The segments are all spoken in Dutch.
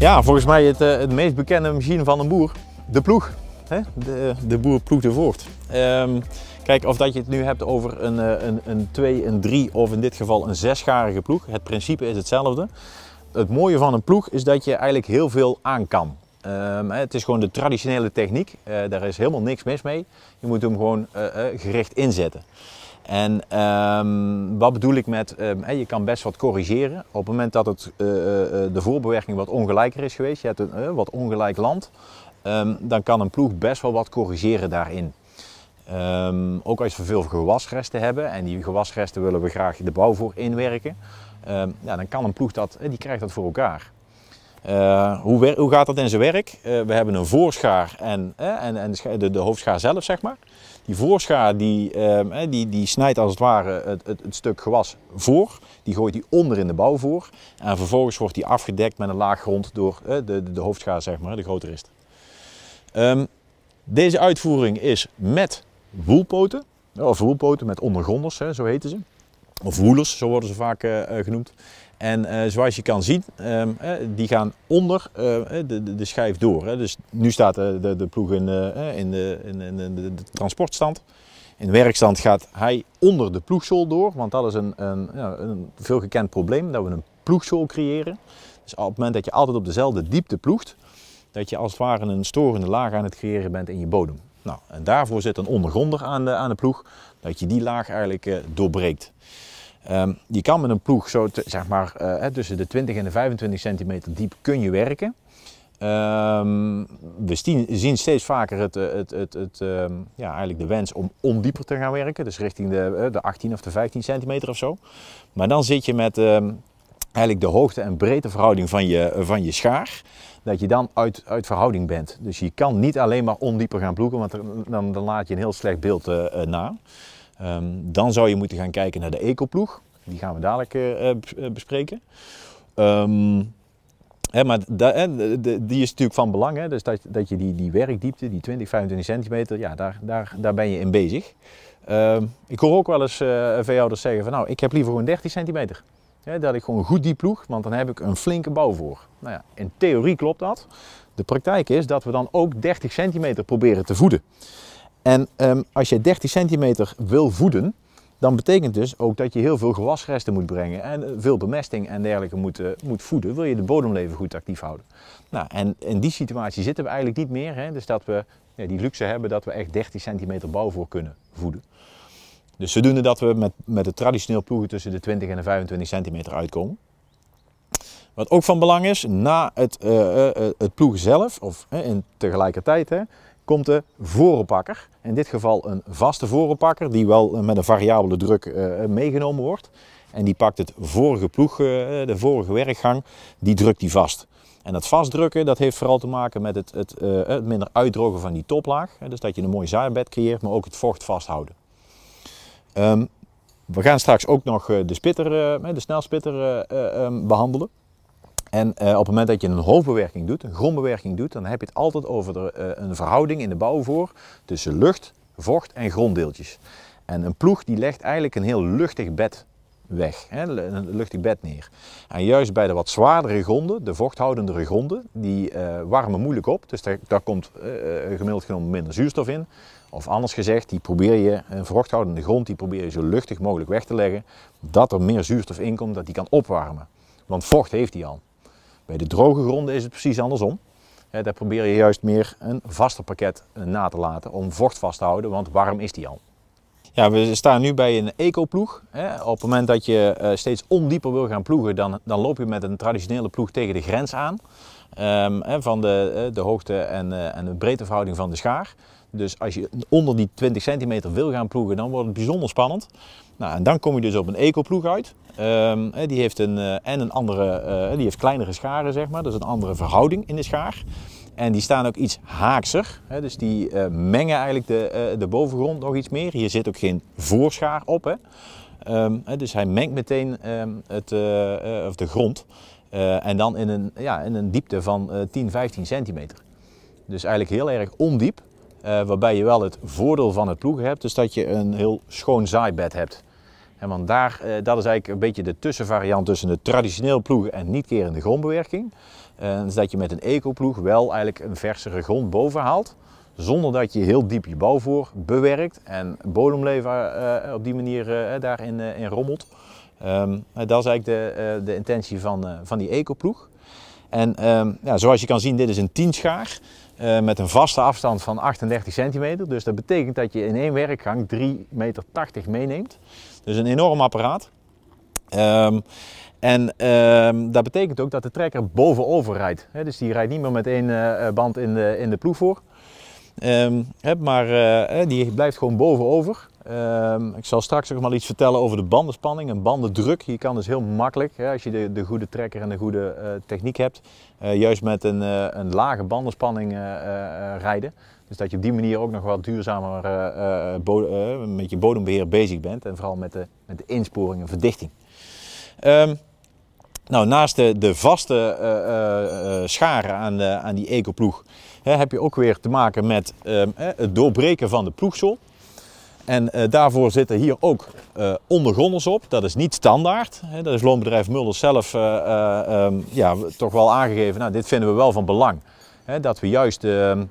Ja, volgens mij het, eh, het meest bekende machine van een boer, de ploeg. De, de boer ploegt voort. Ehm, kijk, of dat je het nu hebt over een, eh, een, een 2, een 3 of in dit geval een zesgarige ploeg. Het principe is hetzelfde. Het mooie van een ploeg is dat je eigenlijk heel veel aan kan. Ehm, het is gewoon de traditionele techniek. Uh, daar is helemaal niks mis mee. Je moet hem gewoon gericht inzetten. En ehm, wat bedoel ik met, ehm, je kan best wat corrigeren. Op het moment dat het, eh, eh, eh, de voorbewerking wat ongelijker is geweest, je hebt een wat ongelijk land, um, dan kan een ploeg best wel wat corrigeren daarin. ook als we veel gewasresten hebben en die gewasresten willen we graag de bouw voor inwerken, ja, dan kan een ploeg dat, die krijgt dat voor elkaar. Eh, hoe, hoe, gaat dat in zijn werk? Eh, we hebben een voorschaar en, eh, en, en de, de, hoofdschaar zelf, zeg maar. Die voorschaar die, ehm, die, die snijdt als het ware het, het, het, stuk gewas voor. Die gooit die onder in de bouw voor. En vervolgens wordt die afgedekt met een laag grond door de, de, de, hoofdschaar, zeg maar, de grotere rist. Ehm, deze uitvoering is met woelpoten, of woelpoten met ondergronders, hè, zo heten ze. Of woelers, zo worden ze vaak genoemd. En eh, zoals je kan zien, ehm, eh, die gaan onder eh, de, de, de, schijf door. Hè. Dus nu staat de, de, de ploeg in, in, de, in, in de, transportstand. In werkstand gaat hij onder de ploegsol door, want dat is een, een, ja, veelgekend probleem, dat we een ploegsol creëren. Dus op het moment dat je altijd op dezelfde diepte ploegt, dat je als het ware een storende laag aan het creëren bent in je bodem. Nou, en daarvoor zit een ondergronder aan de, aan de ploeg, dat je die laag eigenlijk doorbreekt. Ehm, je kan met een ploeg zo zeg maar, eh, tussen de 20 en de 25 centimeter diep kun je werken. Ehm, we zien, steeds vaker het, eh, het, het, het ehm, ja, eigenlijk de wens om ondieper te gaan werken. Dus richting de, eh, de 18 of de 15 centimeter of zo. Maar dan zit je met eigenlijk de hoogte- en breedteverhouding van je, van je schaar. Dat je dan uit, uit verhouding bent. Dus je kan niet alleen maar ondieper gaan ploegen, want dan, dan laat je een heel slecht beeld na. Ehm, dan zou je moeten gaan kijken naar de ecoploeg. Die gaan we dadelijk eh, eh, eh, bespreken. Ehm, hè, maar hè, die is natuurlijk van belang. Hè? Dus dat, dat je die, die werkdiepte, die 20, 25 centimeter, ja, daar, daar, daar ben je in bezig. Ehm, ik hoor ook wel eens uh, veehouders zeggen van nou, ik heb liever gewoon 30 centimeter. dat ik gewoon goed die ploeg, want dan heb ik een flinke bouw voor. Nou ja, in theorie klopt dat. De praktijk is dat we dan ook 30 centimeter proberen te voeden. En ehm, als je 30 centimeter wil voeden, dan betekent dus ook dat je heel veel gewasresten moet brengen en eh, veel bemesting en dergelijke moet, eh, moet voeden. Wil je de bodemleven goed actief houden? Nou, en in die situatie zitten we eigenlijk niet meer. Hè? Dus dat we ja, die luxe hebben dat we echt 30 centimeter bouw voor kunnen voeden. Dus zodoende dat we met, met het traditioneel ploegen tussen de 20 en de 25 centimeter uitkomen. Wat ook van belang is, na het, eh, het ploegen zelf, of in tegelijkertijd, hè, komt de voorpakker. In dit geval een vaste voorpakker die wel met een variabele druk eh, meegenomen wordt. En die pakt het vorige ploeg, eh, de vorige werkgang, die drukt die vast. En dat vastdrukken dat heeft vooral te maken met het, het, eh, minder uitdrogen van die toplaag. Dus dat je een mooi zaaibed creëert, maar ook het vocht vasthouden. Ehm, we gaan straks ook nog de spitter, de snelspitter ehm, behandelen. En eh, op het moment dat je een hoofdbewerking doet, een grondbewerking doet, dan heb je het altijd over de, eh, een verhouding in de bouw voor tussen lucht, vocht en gronddeeltjes. En een ploeg die legt eigenlijk een heel luchtig bed weg, hè, een luchtig bed neer. En juist bij de wat zwaardere gronden, de vochthoudendere gronden, die eh, warmen moeilijk op. Dus daar, daar komt gemiddeld genomen minder zuurstof in. Of anders gezegd, die probeer je, een vochthoudende grond, die probeer je zo luchtig mogelijk weg te leggen, dat er meer zuurstof in komt, dat die kan opwarmen. Want vocht heeft hij al. Bij de droge gronden is het precies andersom. Daar probeer je juist meer een vaster pakket eh, na te laten om vocht vast te houden, want warm is die al. Ja, we staan nu bij een eco-ploeg. Op het moment dat je eh, steeds ondieper wil gaan ploegen, dan, dan loop je met een traditionele ploeg tegen de grens aan. Ehm, van de, eh, de hoogte en, en de breedteverhouding van de schaar. Dus als je onder die 20 centimeter wil gaan ploegen, dan wordt het bijzonder spannend. Nou, en dan kom je dus op een eco-ploeg uit. Ehm, die heeft een, eh, en een andere, eh, die heeft kleinere scharen, zeg maar. Dus een andere verhouding in de schaar. En die staan ook iets haakser. Hè? Dus die eh, mengen eigenlijk de, de bovengrond nog iets meer. Hier zit ook geen voorschaar op. Hè? Ehm, dus hij mengt meteen ehm, het, of de grond. en dan in een, ja, in een diepte van 10, 15 centimeter. Dus eigenlijk heel erg ondiep. Eh, waarbij je wel het voordeel van het ploegen hebt, dus dat je een heel schoon zaaibed hebt. En want daar, eh, dat is eigenlijk een beetje de tussenvariant tussen de traditioneel ploegen en niet-kerende grondbewerking. Uh, dus dat je met een ecoploeg wel eigenlijk een versere grond boven haalt, zonder dat je heel diep je bouwvoor bewerkt en bodemleven op die manier daarin in rommelt. Ehm, dat is eigenlijk de, de intentie van, van die ecoploeg. En ehm, ja, zoals je kan zien, dit is een 10 schaar eh, met een vaste afstand van 38 centimeter. Dus dat betekent dat je in één werkgang 3,80 meter meeneemt. Dus een enorm apparaat. Ehm, en ehm, dat betekent ook dat de trekker bovenover rijdt. dus die rijdt niet meer met één eh, band in de, in de ploeg voor. maar eh, die blijft gewoon bovenover. Ehm, ik zal straks nog maar iets vertellen over de bandenspanning en bandendruk. Je kan dus heel makkelijk, hè, als je de, de, goede trekker en de goede eh, techniek hebt, eh, juist met een, eh, een lage bandenspanning rijden. Dus dat je op die manier ook nog wat duurzamer met je bodembeheer bezig bent en vooral met de, met de insporing en verdichting. Ehm, nou, naast de, vaste scharen aan, aan die ecoploeg heb je ook weer te maken met ehm, het doorbreken van de ploegsel. En eh, daarvoor zitten hier ook uh, op. Dat is niet standaard. dat is loonbedrijf Mulder zelf eh, ehm, ja, toch wel aangegeven. Nou, dit vinden we wel van belang. dat we juist ehm,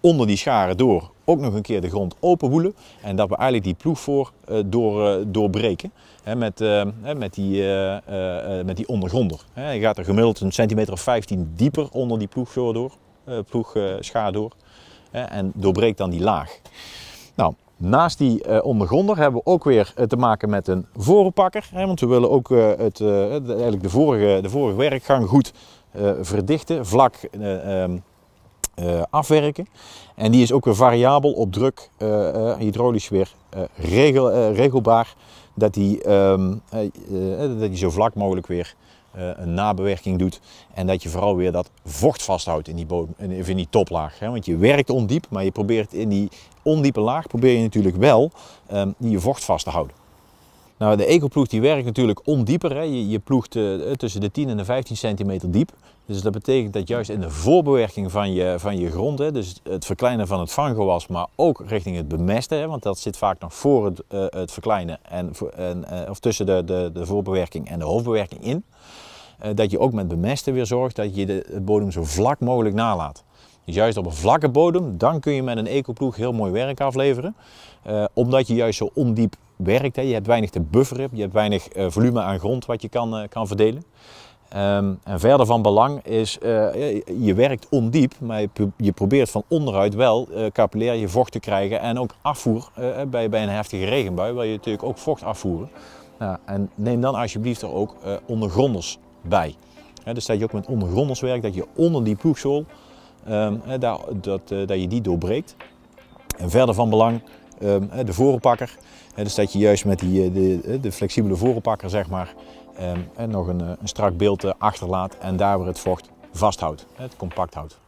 onder die scharen door ook nog een keer de grond openwoelen. En dat we eigenlijk die ploeg voor door, doorbreken met, ehm, met, die, met die ondergronder. je gaat er gemiddeld een centimeter of 15 dieper onder die ploeg, door, door. en doorbreekt dan die laag. Nou, Naast die uh, ondergronder hebben we ook weer eh, te maken met een vorenpakker. Hè, want we willen ook eh, het, de, eigenlijk de vorige, de vorige werkgang goed verdichten, vlak ehm, afwerken. En die is ook weer variabel op druk, hydraulisch weer regel, regelbaar, dat die, ehm, dat die zo vlak mogelijk weer eh, een nabewerking doet. En dat je vooral weer dat vocht vasthoudt in die, bodem, in die toplaag. Hè? Want je werkt ondiep, maar je probeert in die ondiepe laag probeer je natuurlijk wel um, je vocht vast te houden. Nou, de ecoploeg die werkt natuurlijk ondieper. Hè. Je, ploegt eh, tussen de 10 en de 15 centimeter diep. Dus dat betekent dat juist in de voorbewerking van je, van je grond, hè, dus het verkleinen van het vanggewas, maar ook richting het bemesten, hè, want dat zit vaak nog voor het, eh, het verkleinen, en, eh, of tussen de, de, de voorbewerking en de hoofdbewerking in, dat je ook met bemesten weer zorgt dat je de, bodem zo vlak mogelijk nalaat. Dus juist op een vlakke bodem, dan kun je met een ecoploeg heel mooi werk afleveren. omdat je juist zo ondiep werkt. Hè. Je hebt weinig te bufferen, je hebt weinig eh, volume aan grond wat je kan, eh, kan verdelen. Ehm, en verder van belang is, eh, je werkt ondiep, maar je, probeert van onderuit wel capillair je vocht te krijgen en ook afvoer bij, bij een heftige regenbui wil je natuurlijk ook vocht afvoeren. Nou, en neem dan alsjeblieft er ook ondergronders bij. dus dat je ook met ondergronders werkt, dat je onder die ploegzool, ehm, dat, dat, dat je die doorbreekt. En verder van belang Ehm, de vorenpakker. dus dat je juist met die, eh, de, eh, de flexibele vorenpakker zeg maar, ehm, nog een, eh, een strak beeld achterlaat en daar weer het vocht vasthoudt, het compact houdt.